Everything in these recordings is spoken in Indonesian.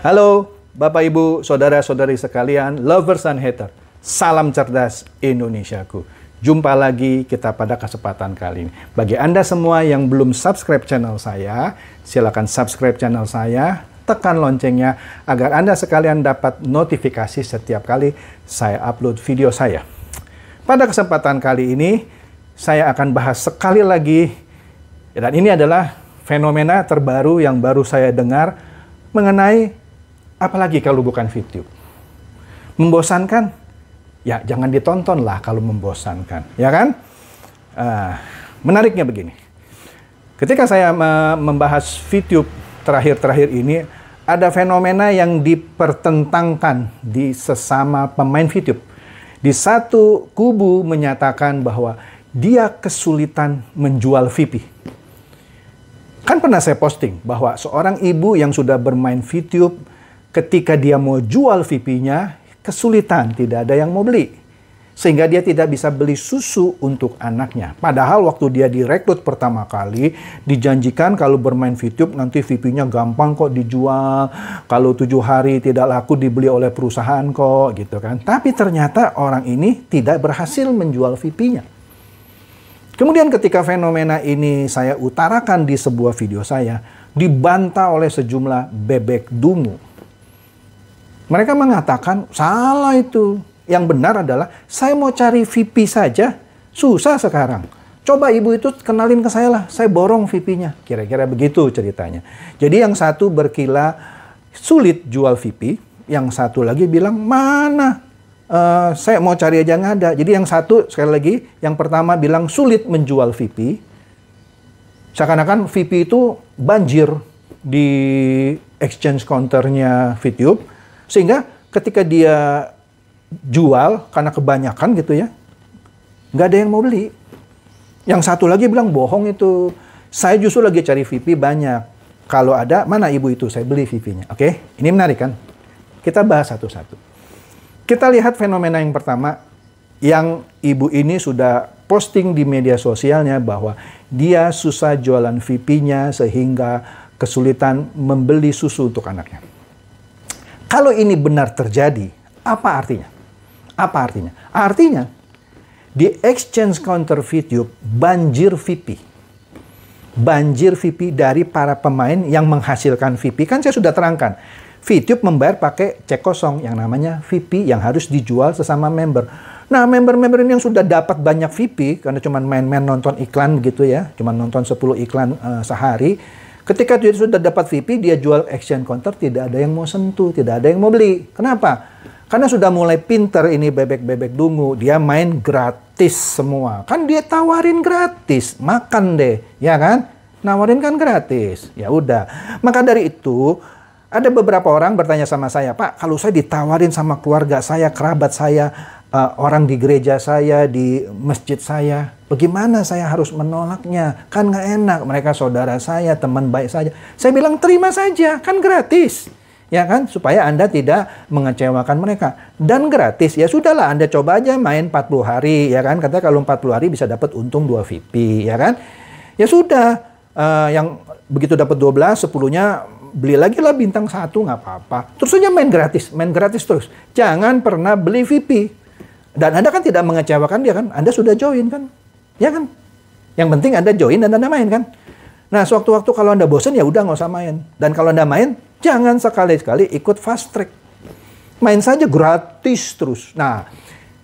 Halo, Bapak Ibu, Saudara-saudari sekalian, lovers and hater. Salam cerdas Indonesiaku. Jumpa lagi kita pada kesempatan kali ini. Bagi Anda semua yang belum subscribe channel saya, silakan subscribe channel saya, tekan loncengnya agar Anda sekalian dapat notifikasi setiap kali saya upload video saya. Pada kesempatan kali ini, saya akan bahas sekali lagi, dan ini adalah fenomena terbaru yang baru saya dengar mengenai Apalagi kalau bukan video. Membosankan? Ya, jangan ditonton lah kalau membosankan. Ya kan? Uh, menariknya begini. Ketika saya membahas video terakhir-terakhir ini, ada fenomena yang dipertentangkan di sesama pemain video. Di satu kubu menyatakan bahwa dia kesulitan menjual VP. Kan pernah saya posting bahwa seorang ibu yang sudah bermain video ketika dia mau jual VP-nya, kesulitan, tidak ada yang mau beli. Sehingga dia tidak bisa beli susu untuk anaknya. Padahal waktu dia direkrut pertama kali, dijanjikan kalau bermain VTube nanti VP-nya gampang kok dijual. Kalau tujuh hari tidak laku dibeli oleh perusahaan kok gitu kan. Tapi ternyata orang ini tidak berhasil menjual VP-nya. Kemudian ketika fenomena ini saya utarakan di sebuah video saya, dibantah oleh sejumlah bebek dungu mereka mengatakan salah itu. Yang benar adalah saya mau cari VP saja susah sekarang. Coba ibu itu kenalin ke saya lah, saya borong VP-nya. Kira-kira begitu ceritanya. Jadi yang satu berkila sulit jual VP, yang satu lagi bilang mana uh, saya mau cari aja nggak ada. Jadi yang satu sekali lagi, yang pertama bilang sulit menjual VP. Seakan-akan VP itu banjir di exchange counternya VTube sehingga ketika dia jual karena kebanyakan gitu ya, nggak ada yang mau beli. Yang satu lagi bilang bohong itu. Saya justru lagi cari VIP banyak. Kalau ada, mana ibu itu? Saya beli vip nya Oke, ini menarik kan? Kita bahas satu-satu. Kita lihat fenomena yang pertama, yang ibu ini sudah posting di media sosialnya bahwa dia susah jualan vip nya sehingga kesulitan membeli susu untuk anaknya. Kalau ini benar terjadi, apa artinya? Apa artinya? Artinya, di exchange counter video banjir VP. Banjir VP dari para pemain yang menghasilkan VP. Kan saya sudah terangkan, VTube membayar pakai cek kosong yang namanya VP yang harus dijual sesama member. Nah, member-member ini yang sudah dapat banyak VP karena cuma main-main nonton iklan gitu ya, cuma nonton 10 iklan uh, sehari, Ketika dia sudah dapat VP, dia jual action counter, tidak ada yang mau sentuh, tidak ada yang mau beli. Kenapa? Karena sudah mulai pinter ini bebek-bebek dungu, dia main gratis semua. Kan dia tawarin gratis, makan deh, ya kan? Nawarin kan gratis, ya udah. Maka dari itu, ada beberapa orang bertanya sama saya, Pak, kalau saya ditawarin sama keluarga saya, kerabat saya, uh, orang di gereja saya, di masjid saya. Bagaimana saya harus menolaknya? Kan nggak enak, mereka saudara saya, teman baik saja. Saya bilang terima saja, kan gratis. Ya kan, supaya Anda tidak mengecewakan mereka. Dan gratis, ya sudahlah Anda coba aja main 40 hari, ya kan. Katanya kalau 40 hari bisa dapat untung 2 VP, ya kan. Ya sudah, uh, yang begitu dapat 12, 10-nya beli lagi lah bintang satu nggak apa-apa. Terus aja main gratis, main gratis terus. Jangan pernah beli vip dan Anda kan tidak mengecewakan dia kan? Anda sudah join kan? Ya kan? Yang penting Anda join dan Anda main kan? Nah, sewaktu-waktu kalau Anda bosan ya udah nggak usah main. Dan kalau Anda main, jangan sekali-kali ikut fast track. Main saja gratis terus. Nah,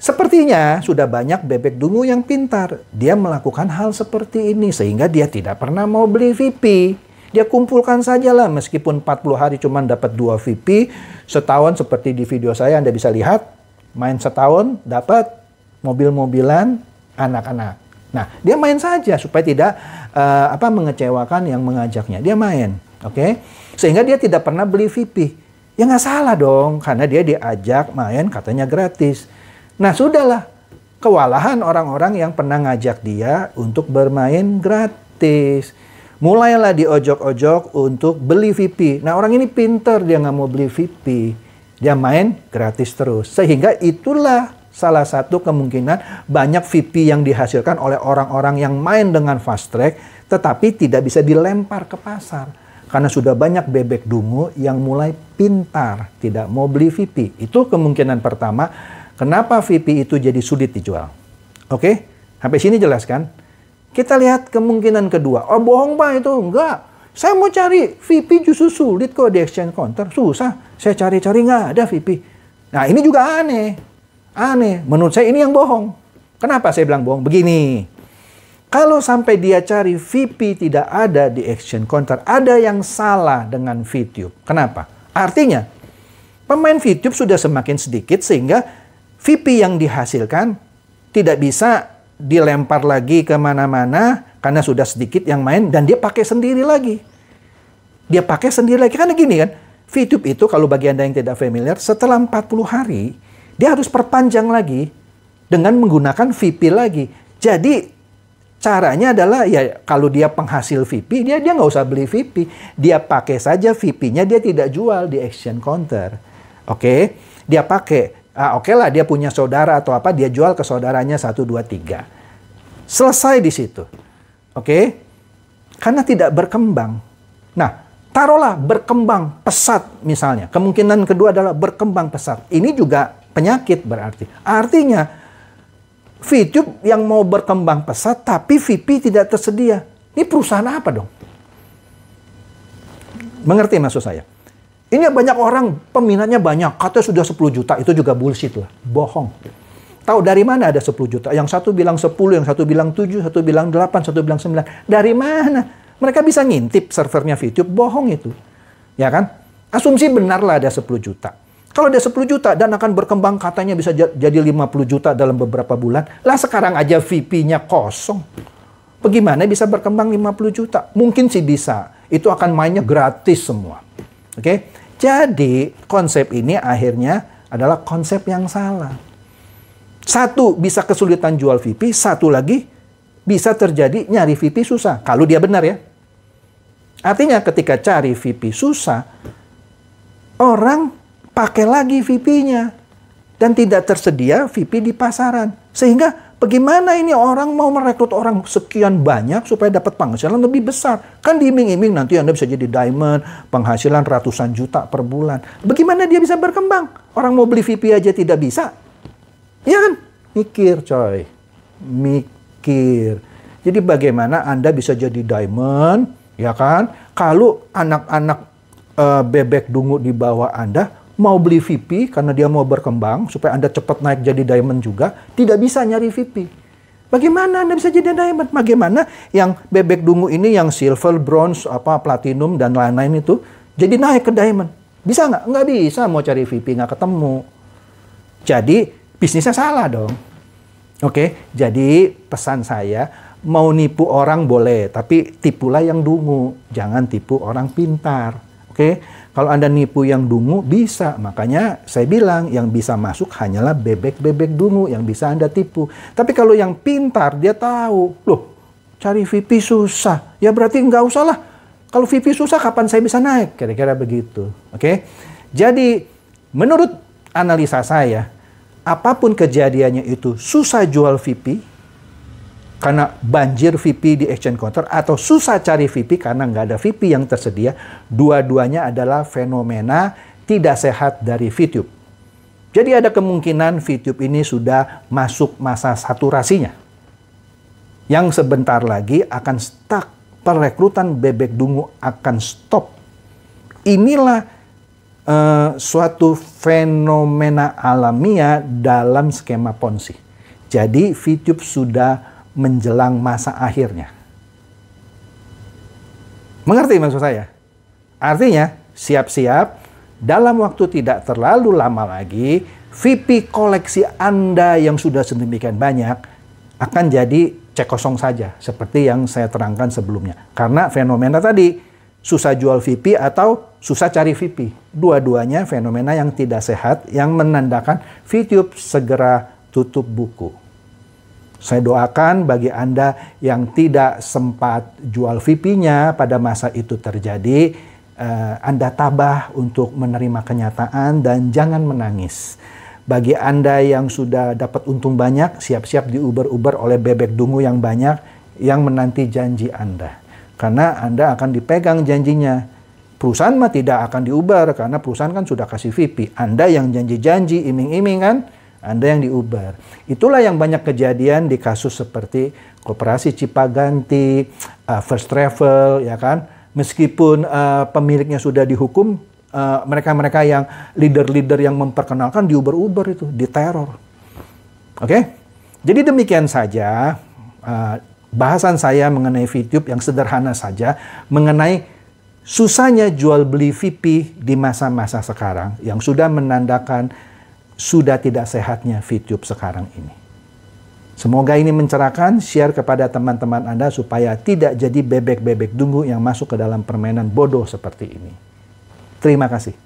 sepertinya sudah banyak bebek dungu yang pintar. Dia melakukan hal seperti ini sehingga dia tidak pernah mau beli VIP. Dia kumpulkan saja lah meskipun 40 hari cuma dapat 2 VIP. setahun seperti di video saya Anda bisa lihat main setahun dapat mobil-mobilan anak-anak. Nah, dia main saja supaya tidak uh, apa mengecewakan yang mengajaknya. Dia main, oke? Okay? Sehingga dia tidak pernah beli VIP. Ya nggak salah dong, karena dia diajak main katanya gratis. Nah, sudahlah. Kewalahan orang-orang yang pernah ngajak dia untuk bermain gratis. Mulailah diojok-ojok untuk beli VIP. Nah, orang ini pinter, dia nggak mau beli VIP. Dia main gratis terus. Sehingga itulah salah satu kemungkinan banyak VP yang dihasilkan oleh orang-orang yang main dengan fast track tetapi tidak bisa dilempar ke pasar karena sudah banyak bebek dungu yang mulai pintar tidak mau beli VP. Itu kemungkinan pertama kenapa VP itu jadi sulit dijual. Oke, sampai sini jelaskan. Kita lihat kemungkinan kedua. Oh bohong Pak itu enggak. Saya mau cari VP justru sulit kok di exchange counter. Susah saya cari-cari nggak ada VP. Nah ini juga aneh. Aneh. Menurut saya ini yang bohong. Kenapa saya bilang bohong? Begini. Kalau sampai dia cari VP tidak ada di action counter, ada yang salah dengan VTube. Kenapa? Artinya, pemain VTube sudah semakin sedikit sehingga VP yang dihasilkan tidak bisa dilempar lagi kemana-mana karena sudah sedikit yang main dan dia pakai sendiri lagi. Dia pakai sendiri lagi. Karena gini kan, Vip itu kalau bagi Anda yang tidak familiar, setelah 40 hari, dia harus perpanjang lagi dengan menggunakan VP lagi. Jadi caranya adalah ya kalau dia penghasil VP, dia dia nggak usah beli VP. Dia pakai saja VP-nya, dia tidak jual di exchange counter. Oke, okay? dia pakai. Ah, Oke okay lah, dia punya saudara atau apa, dia jual ke saudaranya 1, 2, 3. Selesai di situ. Oke, okay? karena tidak berkembang. Nah, taruhlah berkembang pesat misalnya. Kemungkinan kedua adalah berkembang pesat. Ini juga penyakit berarti. Artinya VTube yang mau berkembang pesat tapi VP tidak tersedia. Ini perusahaan apa dong? Mengerti maksud saya? Ini banyak orang, peminatnya banyak. Katanya sudah 10 juta, itu juga bullshit lah. Bohong. Tahu dari mana ada 10 juta? Yang satu bilang 10, yang satu bilang 7, satu bilang 8, satu bilang 9. Dari mana? Mereka bisa ngintip servernya VTube, bohong itu. Ya kan? Asumsi benarlah ada 10 juta. Kalau ada 10 juta dan akan berkembang katanya bisa jadi 50 juta dalam beberapa bulan. Lah sekarang aja VP-nya kosong. Bagaimana bisa berkembang 50 juta? Mungkin sih bisa. Itu akan mainnya gratis semua. Oke? Okay? Jadi konsep ini akhirnya adalah konsep yang salah. Satu bisa kesulitan jual VP, satu lagi bisa terjadi nyari VP susah. Kalau dia benar ya. Artinya ketika cari VP susah, orang pakai lagi VP-nya. Dan tidak tersedia VP di pasaran. Sehingga bagaimana ini orang mau merekrut orang sekian banyak supaya dapat penghasilan lebih besar. Kan diiming-iming nanti Anda bisa jadi diamond, penghasilan ratusan juta per bulan. Bagaimana dia bisa berkembang? Orang mau beli VP aja tidak bisa. Iya kan? Mikir coy. Mikir berpikir. Jadi bagaimana Anda bisa jadi diamond, ya kan? Kalau anak-anak e, bebek dungu di bawah Anda mau beli VIP karena dia mau berkembang supaya Anda cepat naik jadi diamond juga, tidak bisa nyari VIP. Bagaimana Anda bisa jadi diamond? Bagaimana yang bebek dungu ini yang silver, bronze, apa platinum dan lain-lain itu jadi naik ke diamond? Bisa nggak? Nggak bisa. Mau cari VIP nggak ketemu. Jadi bisnisnya salah dong. Oke, jadi pesan saya mau nipu orang boleh, tapi tipulah yang dungu, jangan tipu orang pintar. Oke, kalau Anda nipu yang dungu bisa, makanya saya bilang yang bisa masuk hanyalah bebek-bebek dungu yang bisa Anda tipu. Tapi kalau yang pintar dia tahu, loh cari VIP susah, ya berarti nggak usah lah. Kalau VIP susah kapan saya bisa naik? Kira-kira begitu. Oke, jadi menurut analisa saya, apapun kejadiannya itu susah jual VP karena banjir VP di exchange counter atau susah cari VP karena nggak ada VP yang tersedia, dua-duanya adalah fenomena tidak sehat dari VTube. Jadi ada kemungkinan VTube ini sudah masuk masa saturasinya. Yang sebentar lagi akan stuck, perekrutan bebek dungu akan stop. Inilah uh, suatu fenomena alamiah dalam skema ponzi. Jadi VTube sudah menjelang masa akhirnya. Mengerti maksud saya? Artinya, siap-siap dalam waktu tidak terlalu lama lagi, VP koleksi Anda yang sudah sedemikian banyak akan jadi cek kosong saja seperti yang saya terangkan sebelumnya. Karena fenomena tadi susah jual VIP atau susah cari VIP, Dua-duanya fenomena yang tidak sehat yang menandakan VTube segera tutup buku. Saya doakan bagi Anda yang tidak sempat jual VP-nya pada masa itu terjadi, eh, Anda tabah untuk menerima kenyataan dan jangan menangis. Bagi Anda yang sudah dapat untung banyak, siap-siap diuber-uber oleh bebek dungu yang banyak yang menanti janji Anda karena Anda akan dipegang janjinya. Perusahaan mah tidak akan diubar karena perusahaan kan sudah kasih VIP Anda yang janji-janji, iming-iming kan, Anda yang diubar. Itulah yang banyak kejadian di kasus seperti koperasi Cipaganti, uh, First Travel, ya kan. Meskipun uh, pemiliknya sudah dihukum, uh, mereka-mereka uh, yang leader-leader yang memperkenalkan diuber-uber itu, diteror. Oke? Okay? Jadi demikian saja uh, bahasan saya mengenai VTube yang sederhana saja mengenai susahnya jual beli VP di masa-masa sekarang yang sudah menandakan sudah tidak sehatnya VTube sekarang ini. Semoga ini mencerahkan, share kepada teman-teman Anda supaya tidak jadi bebek-bebek dungu yang masuk ke dalam permainan bodoh seperti ini. Terima kasih.